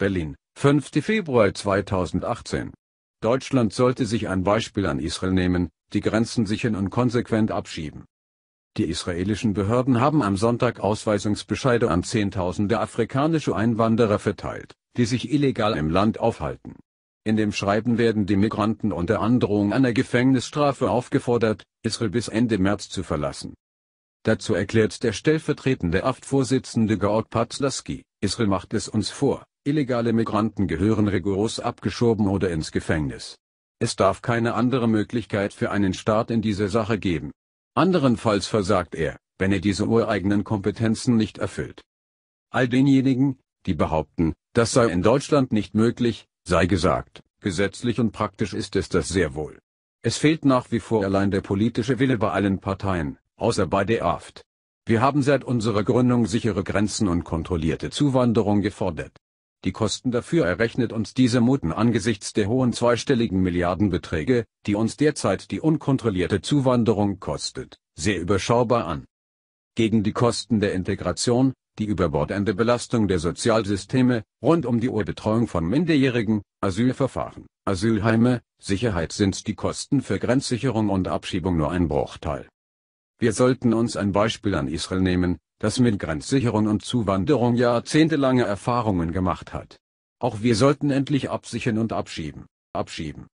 Berlin, 5. Februar 2018. Deutschland sollte sich ein Beispiel an Israel nehmen, die Grenzen sichern und konsequent abschieben. Die israelischen Behörden haben am Sonntag Ausweisungsbescheide an Zehntausende afrikanische Einwanderer verteilt, die sich illegal im Land aufhalten. In dem Schreiben werden die Migranten unter Androhung einer Gefängnisstrafe aufgefordert, Israel bis Ende März zu verlassen. Dazu erklärt der stellvertretende Aft-Vorsitzende Georg Patzlaski, Israel macht es uns vor. Illegale Migranten gehören rigoros abgeschoben oder ins Gefängnis. Es darf keine andere Möglichkeit für einen Staat in dieser Sache geben. Anderenfalls versagt er, wenn er diese ureigenen Kompetenzen nicht erfüllt. All denjenigen, die behaupten, das sei in Deutschland nicht möglich, sei gesagt, gesetzlich und praktisch ist es das sehr wohl. Es fehlt nach wie vor allein der politische Wille bei allen Parteien, außer bei der AFT. Wir haben seit unserer Gründung sichere Grenzen und kontrollierte Zuwanderung gefordert. Die Kosten dafür errechnet uns diese Muten angesichts der hohen zweistelligen Milliardenbeträge, die uns derzeit die unkontrollierte Zuwanderung kostet, sehr überschaubar an. Gegen die Kosten der Integration, die überbordende Belastung der Sozialsysteme, rund um die Urbetreuung von Minderjährigen, Asylverfahren, Asylheime, Sicherheit sind die Kosten für Grenzsicherung und Abschiebung nur ein Bruchteil. Wir sollten uns ein Beispiel an Israel nehmen, das mit Grenzsicherung und Zuwanderung jahrzehntelange Erfahrungen gemacht hat. Auch wir sollten endlich absichern und abschieben, abschieben.